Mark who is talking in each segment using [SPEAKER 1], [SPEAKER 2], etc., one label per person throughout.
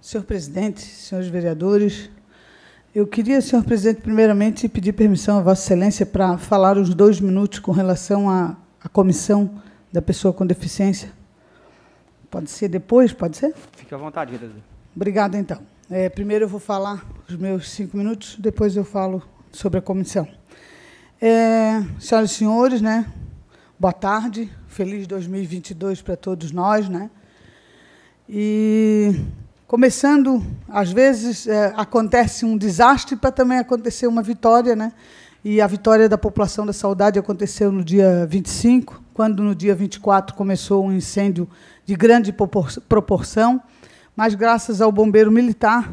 [SPEAKER 1] Senhor presidente, senhores vereadores, eu queria, senhor presidente, primeiramente pedir permissão a Vossa Excelência para falar os dois minutos com relação à, à comissão da pessoa com deficiência. Pode ser depois, pode ser? Fique à vontade, vereador. Obrigada, então. É, primeiro eu vou falar os meus cinco minutos, depois eu falo sobre a comissão. É, senhoras e senhores, né? Boa tarde, feliz 2022 para todos nós, né? E começando, às vezes é, acontece um desastre para também acontecer uma vitória, né? E a vitória da população da saudade aconteceu no dia 25, quando no dia 24 começou um incêndio de grande proporção, mas graças ao bombeiro militar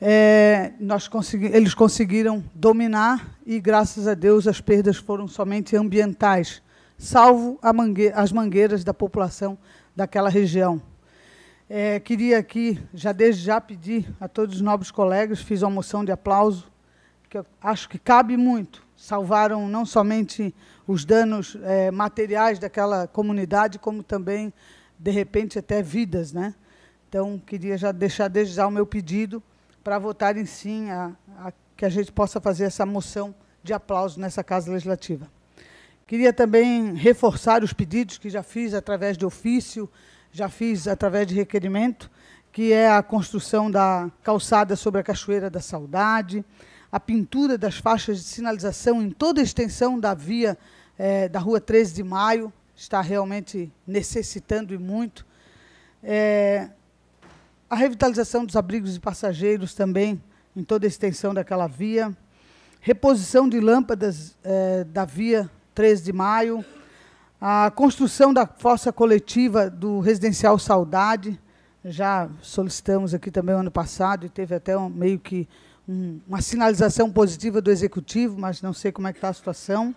[SPEAKER 1] é, nós consegui eles conseguiram dominar e graças a Deus as perdas foram somente ambientais, salvo mangue as mangueiras da população daquela região. É, queria aqui, já desde já, pedir a todos os nobres colegas, fiz uma moção de aplauso, que eu acho que cabe muito. Salvaram não somente os danos é, materiais daquela comunidade, como também, de repente, até vidas. Né? Então, queria já deixar desde já o meu pedido para votarem sim, a, a, que a gente possa fazer essa moção de aplauso nessa Casa Legislativa. Queria também reforçar os pedidos que já fiz através de ofício, já fiz através de requerimento, que é a construção da calçada sobre a Cachoeira da Saudade, a pintura das faixas de sinalização em toda a extensão da via é, da Rua 13 de Maio, está realmente necessitando e muito. É, a revitalização dos abrigos de passageiros também, em toda a extensão daquela via. Reposição de lâmpadas é, da via 13 de Maio, a construção da fossa coletiva do residencial Saudade, já solicitamos aqui também ano passado, e teve até um, meio que um, uma sinalização positiva do executivo, mas não sei como é que está a situação.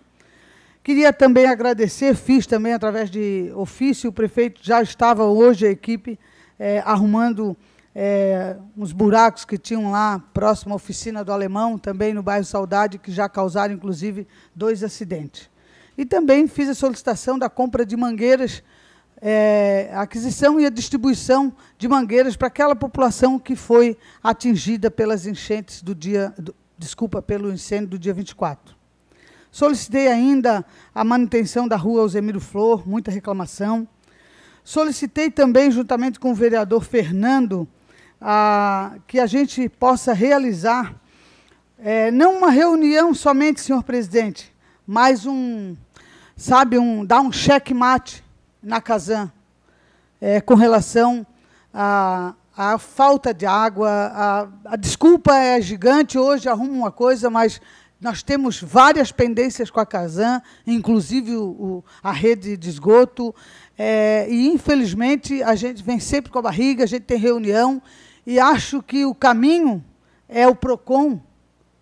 [SPEAKER 1] Queria também agradecer, fiz também através de ofício, o prefeito já estava hoje, a equipe, é, arrumando é, uns buracos que tinham lá, próximo à oficina do Alemão, também no bairro Saudade, que já causaram, inclusive, dois acidentes. E também fiz a solicitação da compra de mangueiras, é, a aquisição e a distribuição de mangueiras para aquela população que foi atingida pelas enchentes do dia, do, desculpa, pelo incêndio do dia 24. Solicitei ainda a manutenção da rua Alzemiro Flor, muita reclamação. Solicitei também, juntamente com o vereador Fernando, a, que a gente possa realizar é, não uma reunião somente, senhor presidente, mais um, sabe, um, dar um checkmate na Kazan é, com relação à, a falta de água. A, a desculpa é gigante, hoje arruma uma coisa, mas nós temos várias pendências com a Casan, inclusive o, o, a rede de esgoto. É, e, infelizmente, a gente vem sempre com a barriga, a gente tem reunião. E acho que o caminho é o PROCON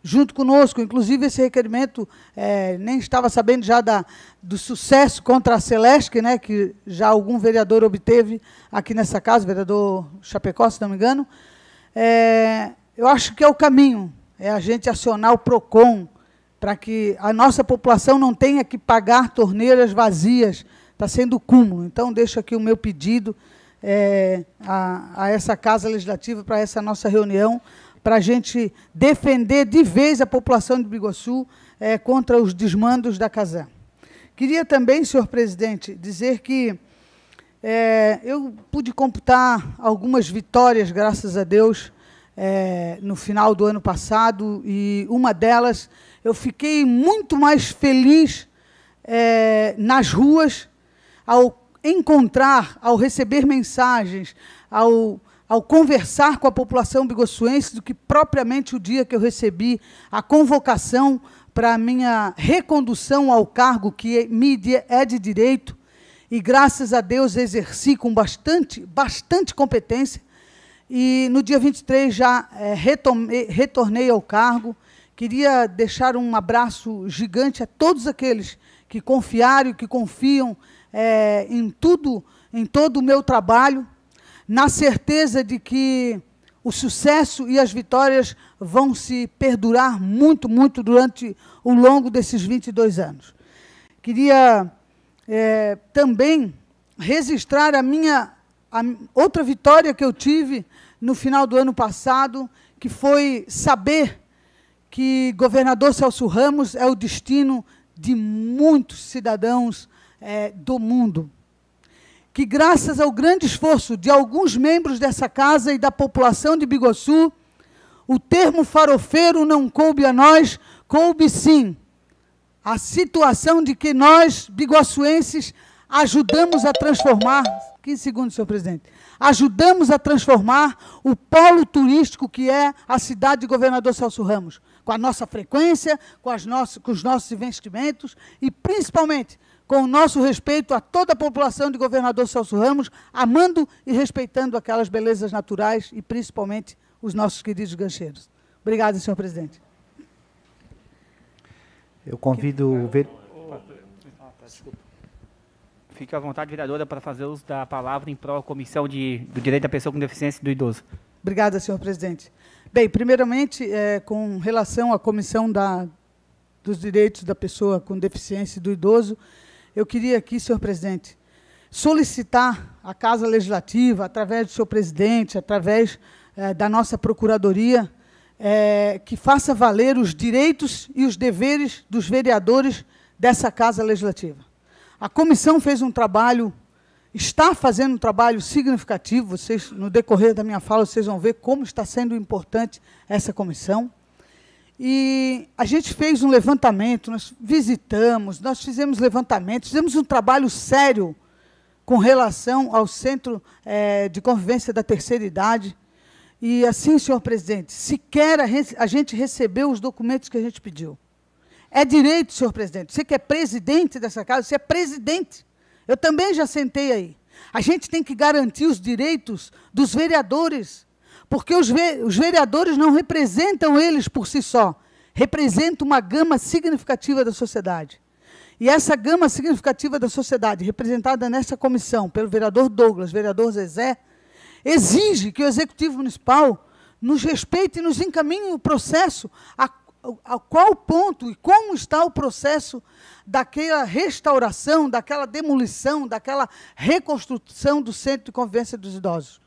[SPEAKER 1] junto conosco. Inclusive, esse requerimento, é, nem estava sabendo já da, do sucesso contra a Celeste, né, que já algum vereador obteve aqui nessa casa, vereador Chapecó, se não me engano. É, eu acho que é o caminho, é a gente acionar o PROCON, para que a nossa população não tenha que pagar torneiras vazias, está sendo cúmulo. Então, deixo aqui o meu pedido é, a, a essa Casa Legislativa, para essa nossa reunião, para a gente defender de vez a população de Bigossul é, contra os desmandos da Casam. Queria também, senhor presidente, dizer que é, eu pude computar algumas vitórias, graças a Deus, é, no final do ano passado, e uma delas eu fiquei muito mais feliz é, nas ruas ao encontrar, ao receber mensagens, ao ao conversar com a população bigossuense do que propriamente o dia que eu recebi a convocação para a minha recondução ao cargo que é mídia é de direito e graças a Deus exerci com bastante, bastante competência e no dia 23 já é, eh, retomei, eh, retornei ao cargo. Queria deixar um abraço gigante a todos aqueles que confiaram e que confiam é, em tudo, em todo o meu trabalho na certeza de que o sucesso e as vitórias vão se perdurar muito, muito durante o longo desses 22 anos. Queria é, também registrar a minha a outra vitória que eu tive no final do ano passado, que foi saber que governador Celso Ramos é o destino de muitos cidadãos é, do mundo que, graças ao grande esforço de alguns membros dessa casa e da população de Bigossu, o termo farofeiro não coube a nós, coube sim a situação de que nós, bigossuenses, ajudamos a transformar 15 segundos, senhor presidente ajudamos a transformar o polo turístico que é a cidade de Governador Celso Ramos, com a nossa frequência, com, nossas, com os nossos investimentos e, principalmente, com o nosso respeito a toda a população de governador Celso Ramos, amando e respeitando aquelas belezas naturais e principalmente os nossos queridos gancheiros. Obrigada, senhor presidente. Eu convido o ver... Fique à vontade, vereadora, para fazer uso da palavra em prol da Comissão de, do Direito da Pessoa com Deficiência e do Idoso. Obrigada, senhor presidente. Bem, primeiramente, é, com relação à Comissão da, dos Direitos da Pessoa com Deficiência e do Idoso, eu queria aqui, senhor presidente, solicitar à Casa Legislativa, através do seu presidente, através eh, da nossa Procuradoria, eh, que faça valer os direitos e os deveres dos vereadores dessa Casa Legislativa. A comissão fez um trabalho, está fazendo um trabalho significativo, vocês, no decorrer da minha fala, vocês vão ver como está sendo importante essa comissão. E a gente fez um levantamento, nós visitamos, nós fizemos levantamentos, fizemos um trabalho sério com relação ao Centro é, de Convivência da Terceira Idade. E assim, senhor presidente, sequer a, a gente recebeu os documentos que a gente pediu. É direito, senhor presidente. Você que é presidente dessa casa, você é presidente. Eu também já sentei aí. A gente tem que garantir os direitos dos vereadores, porque os, ve os vereadores não representam eles por si só, representam uma gama significativa da sociedade. E essa gama significativa da sociedade, representada nessa comissão pelo vereador Douglas, vereador Zezé, exige que o Executivo Municipal nos respeite e nos encaminhe o processo, a, a, a, qual ponto e como está o processo daquela restauração, daquela demolição, daquela reconstrução do Centro de Convivência dos Idosos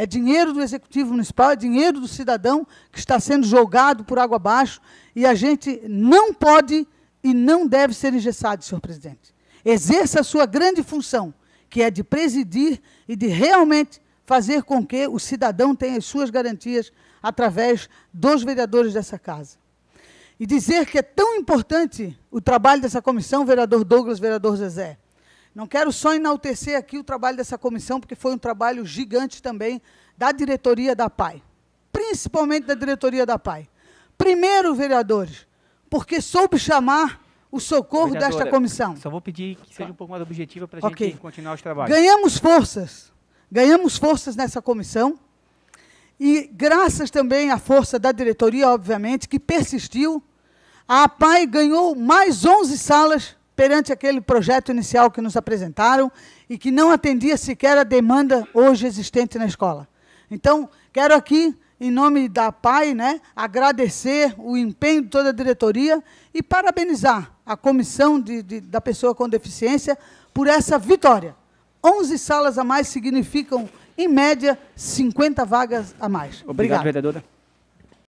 [SPEAKER 1] é dinheiro do executivo municipal, é dinheiro do cidadão que está sendo jogado por água abaixo e a gente não pode e não deve ser engessado, senhor presidente. Exerça a sua grande função, que é de presidir e de realmente fazer com que o cidadão tenha as suas garantias através dos vereadores dessa casa. E dizer que é tão importante o trabalho dessa comissão, vereador Douglas, vereador Zezé não quero só enaltecer aqui o trabalho dessa comissão, porque foi um trabalho gigante também da diretoria da PAI, principalmente da diretoria da PAI. Primeiro, vereadores, porque soube chamar o socorro Vereadora, desta comissão. Só vou pedir que seja um pouco mais objetiva para a okay. gente continuar os trabalhos. Ganhamos forças, ganhamos forças nessa comissão e graças também à força da diretoria, obviamente, que persistiu, a PAI ganhou mais 11 salas perante aquele projeto inicial que nos apresentaram e que não atendia sequer a demanda hoje existente na escola. Então, quero aqui, em nome da PAI, né, agradecer o empenho de toda a diretoria e parabenizar a comissão de, de, da pessoa com deficiência por essa vitória. 11 salas a mais significam, em média, 50 vagas a mais. Obrigado, Obrigado. vereadora.